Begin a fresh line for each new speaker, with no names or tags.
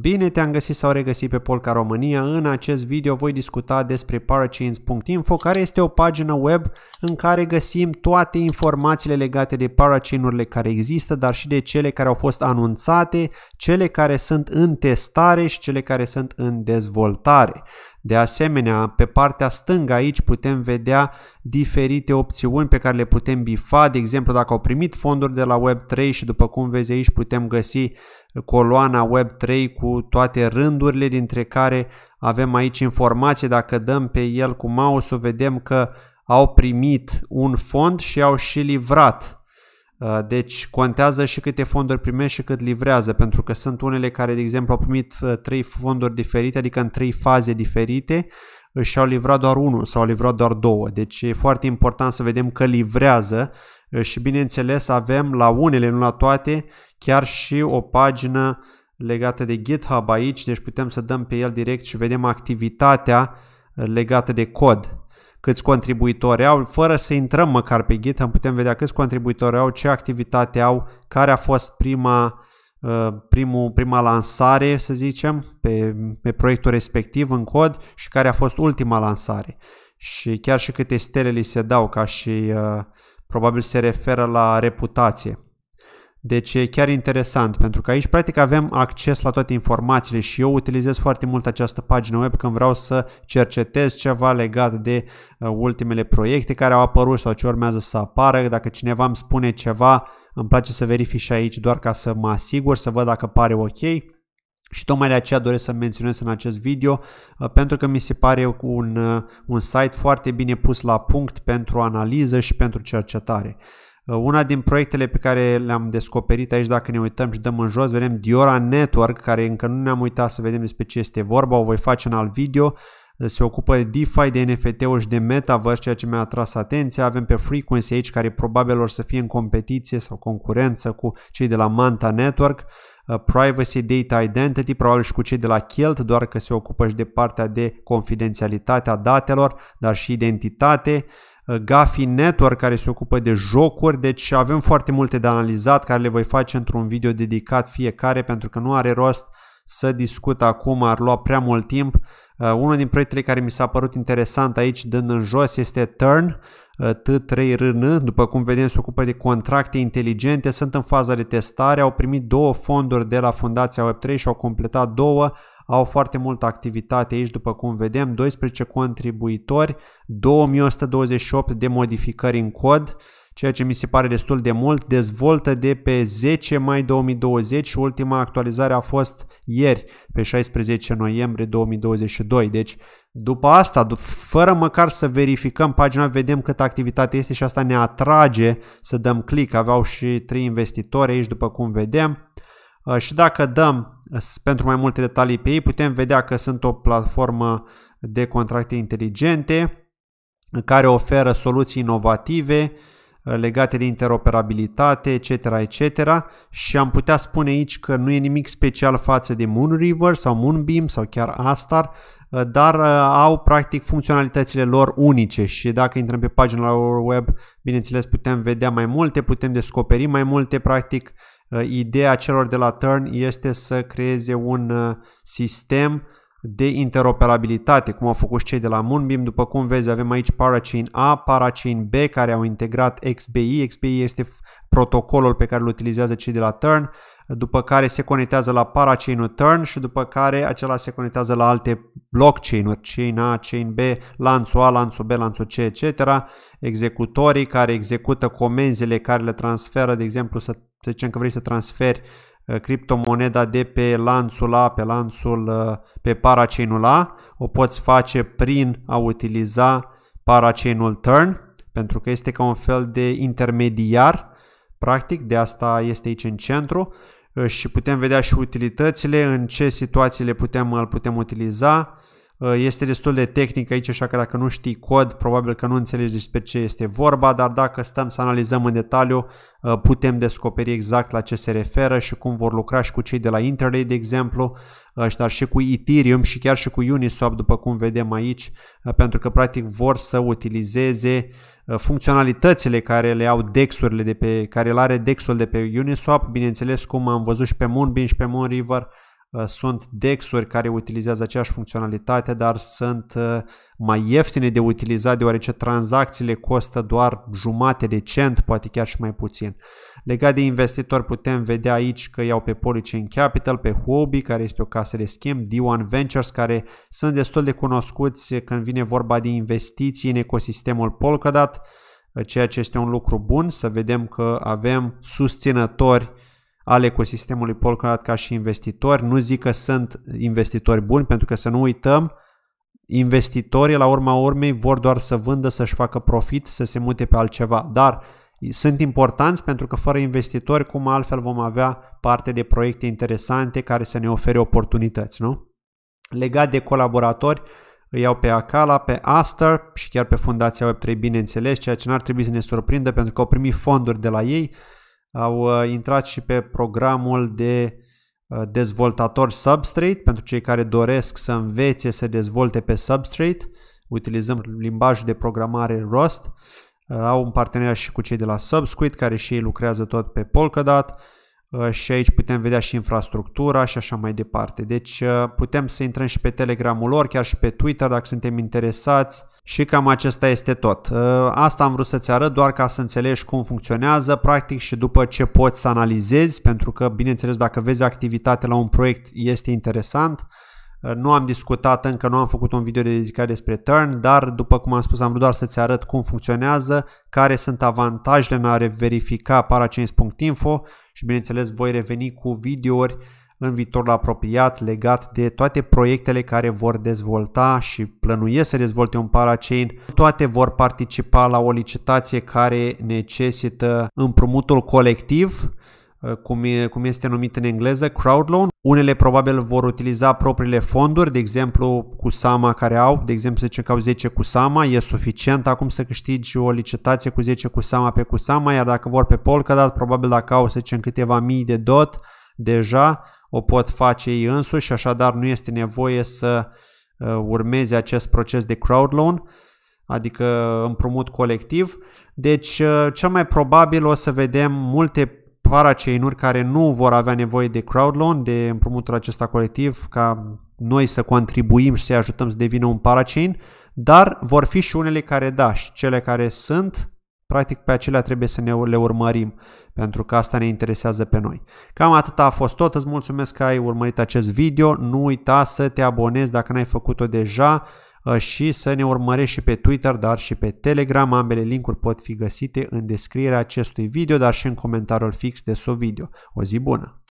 Bine te-am găsit sau regăsit pe Polca România. În acest video voi discuta despre parachains.info, care este o pagină web în care găsim toate informațiile legate de parachainurile care există, dar și de cele care au fost anunțate, cele care sunt în testare și cele care sunt în dezvoltare. De asemenea, pe partea stângă aici putem vedea diferite opțiuni pe care le putem bifa, de exemplu dacă au primit fonduri de la Web3 și după cum vezi aici putem găsi coloana Web3 cu toate rândurile dintre care avem aici informație Dacă dăm pe el cu mouse vedem că au primit un fond și au și livrat. Uh, deci contează și câte fonduri primești și cât livrează, pentru că sunt unele care, de exemplu, au primit uh, trei fonduri diferite, adică în trei faze diferite, și au livrat doar unul sau au livrat doar două. Deci e foarte important să vedem că livrează uh, și, bineînțeles, avem la unele, nu la toate, chiar și o pagină legată de GitHub aici, deci putem să dăm pe el direct și vedem activitatea uh, legată de cod. Câți contribuitori au, fără să intrăm măcar pe GitHub, putem vedea câți contribuitori au, ce activitate au, care a fost prima, uh, primul, prima lansare, să zicem, pe, pe proiectul respectiv în cod și care a fost ultima lansare. Și chiar și câte stele li se dau, ca și uh, probabil se referă la reputație. Deci e chiar interesant, pentru că aici practic avem acces la toate informațiile și eu utilizez foarte mult această pagină web când vreau să cercetez ceva legat de uh, ultimele proiecte care au apărut sau ce urmează să apară. Dacă cineva îmi spune ceva, îmi place să verific și aici doar ca să mă asigur, să văd dacă pare ok. Și tocmai de aceea doresc să menționez în acest video, uh, pentru că mi se pare un, uh, un site foarte bine pus la punct pentru analiză și pentru cercetare. Una din proiectele pe care le-am descoperit aici, dacă ne uităm și dăm în jos, vedem Diora Network, care încă nu ne-am uitat să vedem despre ce este vorba, o voi face în alt video. Se ocupă de DeFi, de NFT-uri și de Metaverse, ceea ce mi-a atras atenția. Avem pe Frequency aici, care probabil or să fie în competiție sau concurență cu cei de la Manta Network. Uh, Privacy Data Identity, probabil și cu cei de la Kilt, doar că se ocupă și de partea de confidențialitate a datelor, dar și identitate. Uh, Gafi Network care se ocupă de jocuri, deci avem foarte multe de analizat care le voi face într-un video dedicat fiecare pentru că nu are rost să discut acum, ar lua prea mult timp. Uh, unul din proiectele care mi s-a părut interesant aici dând în jos este Turn, uh, T3RN, după cum vedem se ocupă de contracte inteligente, sunt în faza de testare, au primit două fonduri de la Fundația Web3 și au completat două, au foarte multă activitate aici, după cum vedem, 12 contribuitori, 2128 de modificări în cod, ceea ce mi se pare destul de mult, dezvoltă de pe 10 mai 2020 și ultima actualizare a fost ieri, pe 16 noiembrie 2022. Deci, după asta, fără măcar să verificăm pagina, vedem cât activitate este și asta ne atrage să dăm click. Aveau și 3 investitori aici, după cum vedem. Ă, și dacă dăm pentru mai multe detalii pe ei putem vedea că sunt o platformă de contracte inteligente care oferă soluții inovative uh, legate de interoperabilitate, etc., etc. Și am putea spune aici că nu e nimic special față de Moonriver sau Moonbeam sau chiar Astar, uh, dar uh, au practic funcționalitățile lor unice și dacă intrăm pe pagina lor web, bineînțeles putem vedea mai multe, putem descoperi mai multe practic Uh, ideea celor de la Turn este să creeze un uh, sistem de interoperabilitate, cum au făcut cei de la Moonbeam. După cum vezi, avem aici Parachain A, Parachain B, care au integrat XBI. XBI este protocolul pe care îl utilizează cei de la Turn după care se conectează la parachain-ul turn și după care acela se conectează la alte blockchain-uri, chain A, chain B, lanțul A, lanțul B, lanțul C, etc. Executorii care execută comenzile care le transferă, de exemplu, să, să zicem că vrei să transferi uh, criptomoneda de pe lanțul A, pe lanțul, uh, pe parachain-ul A, o poți face prin a utiliza parachain-ul turn, pentru că este ca un fel de intermediar, practic, de asta este aici în centru și putem vedea și utilitățile, în ce situații le putem, îl putem utiliza Uh, este destul de tehnic aici, așa că dacă nu știi cod, probabil că nu înțelegi despre ce este vorba, dar dacă stăm să analizăm în detaliu, uh, putem descoperi exact la ce se referă și cum vor lucra și cu cei de la Intraday, de exemplu, uh, dar și cu Ethereum și chiar și cu Uniswap, după cum vedem aici, pentru că practic vor să utilizeze funcționalitățile care le au DEX-urile de pe, care le are DEX-ul de pe Uniswap, bineînțeles cum am văzut și pe Moonbeam și pe Moonriver, Uh, sunt DEX-uri care utilizează aceeași funcționalitate, dar sunt uh, mai ieftine de utilizat deoarece tranzacțiile costă doar jumate de cent, poate chiar și mai puțin. Legat de investitori putem vedea aici că iau pe Polychain Capital, pe Huobi, care este o casă de schimb, D1 Ventures, care sunt destul de cunoscuți când vine vorba de investiții în ecosistemul Polkadot, uh, ceea ce este un lucru bun, să vedem că avem susținători al ecosistemului Polkadot ca și investitori. Nu zic că sunt investitori buni, pentru că să nu uităm, investitorii la urma urmei vor doar să vândă, să-și facă profit, să se mute pe altceva. Dar sunt importanți pentru că fără investitori, cum altfel vom avea parte de proiecte interesante care să ne ofere oportunități, nu? Legat de colaboratori, îi iau pe Acala, pe Aster și chiar pe Fundația Web3, bineînțeles, ceea ce n-ar trebui să ne surprindă pentru că au primit fonduri de la ei, au uh, intrat și pe programul de uh, dezvoltator Substrate pentru cei care doresc să învețe să dezvolte pe Substrate, utilizăm limbajul de programare Rust. Uh, au un parteneriat și cu cei de la Subsquid, care și ei lucrează tot pe Polkadot și aici putem vedea și infrastructura și așa mai departe. Deci putem să intrăm și pe Telegramul lor, chiar și pe Twitter dacă suntem interesați și cam acesta este tot. Uh, asta am vrut să-ți arăt doar ca să înțelegi cum funcționează practic și după ce poți să analizezi, pentru că, bineînțeles, dacă vezi activitate la un proiect este interesant. Uh, nu am discutat încă, nu am făcut un video dedicat despre Turn, dar după cum am spus am vrut doar să-ți arăt cum funcționează, care sunt avantajele în a verifica parachains.info și bineînțeles voi reveni cu videouri în viitorul apropiat legat de toate proiectele care vor dezvolta și plănuiesc să dezvolte un parachain. Toate vor participa la o licitație care necesită împrumutul colectiv, uh, cum, e, cum este numit în engleză, crowd loan. Unele probabil vor utiliza propriile fonduri, de exemplu cu Sama care au, de exemplu să zicem că au 10 cu Sama, e suficient acum să câștigi o licitație cu 10 cu Sama pe cu Sama, iar dacă vor pe Polkadot, probabil dacă au să zicem câteva mii de DOT, deja o pot face ei însuși și așadar nu este nevoie să uh, urmeze acest proces de crowd loan, adică împrumut colectiv. Deci uh, cel mai probabil o să vedem multe parachain care nu vor avea nevoie de crowd loan, de împrumutul acesta colectiv, ca noi să contribuim și să-i ajutăm să devină un parachain, dar vor fi și unele care da, și cele care sunt Practic pe acelea trebuie să ne le urmărim, pentru că asta ne interesează pe noi. Cam atât a fost tot, îți mulțumesc că ai urmărit acest video, nu uita să te abonezi dacă n-ai făcut-o deja uh, și să ne urmărești și pe Twitter, dar și pe Telegram. Ambele linkuri pot fi găsite în descrierea acestui video, dar și în comentariul fix de sub video. O zi bună!